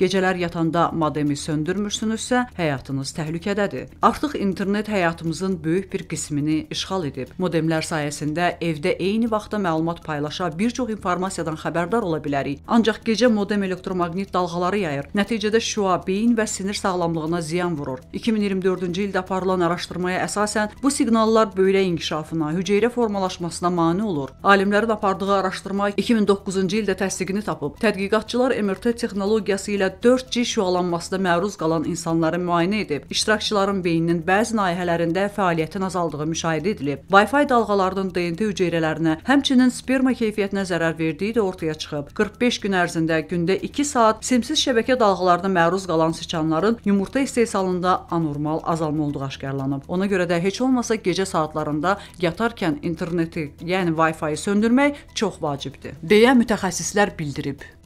Gecələr yatanda modemi söndürmürsünüzsə, həyatınız təhlükədədir. Artıq internet həyatımızın böyük bir qismini işğal edib. Modemlər sayəsində evdə eyni vaxtda məlumat paylaşa, bir çox informasiyadan xəbərdar ola bilərik. Ancaq gecə modem elektromaqnit dalğaları yayır. Nəticədə şüa, beyin və sinir sağlamlığına ziyan vurur. 2024-cü ildə aparılan araşdırmaya əsasən bu siqnallar böyrək inkişafına, hüceyrə formalaşmasına mane olur. Alimlərin apardığı araşdırma 2009-cu ildə təsdiqini tapıb. Tədqiqatçılar MRT texnologiyası ilə 4G şüalanmasına məruz qalan insanları müayinə edib. İştirakçıların beyninin bəzi nahiyələrində fəaliyyətin azaldığı müşahidə edilib. Wi-Fi dalğalarının DNT hüceyrələrinə, həmçinin sperma keyfiyyətinə zərər verdiyi də ortaya çıxıb. 45 gün ərzində gündə 2 saat simsiz şəbəkə dalğalarına məruz qalan siçanların yumurta istehsalında anormal azalma olduğu aşkarlanıb. Ona görə də heç olmasa gecə saatlarında yatarkən interneti, yəni Wi-Fi-yi söndürmək çox vacibdir, deyə mütəxəssislər bildirib.